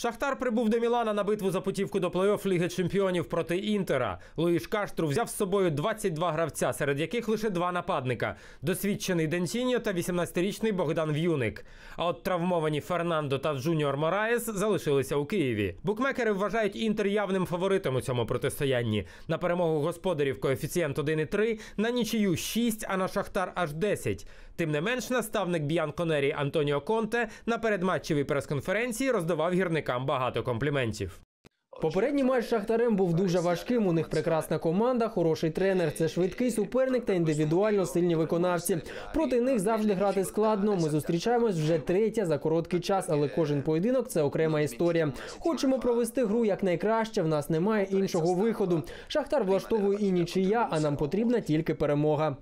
Шахтар прибув до Мілана на битву за путівку до плей-офф Ліги Чемпіонів проти Інтера. Луїш Каштру взяв з собою 22 гравця, серед яких лише два нападника: досвідчений Денсіньо та 18-річний Богдан В'юник. А от травмовані Фернандо та Джуніор Мораєс залишилися у Києві. Букмекери вважають інтер явним фаворитом у цьому протистоянні. На перемогу господарів коефіцієнт 1,3, на нічию 6, а на Шахтар аж 10. Тим не менш, наставник Б'ян Конері Антоніо Конте на передматчевій прес-конференції роздавав гірник працівникам багато компліментів. Попередній матч з шахтарем був дуже важким. У них прекрасна команда, хороший тренер. Це швидкий суперник та індивідуально сильні виконавці. Проти них завжди грати складно. Ми зустрічаємось вже третє за короткий час, але кожен поєдинок це окрема історія. Хочемо провести гру якнайкраще. В нас немає іншого виходу. Шахтар влаштовує і нічия, а нам потрібна тільки перемога.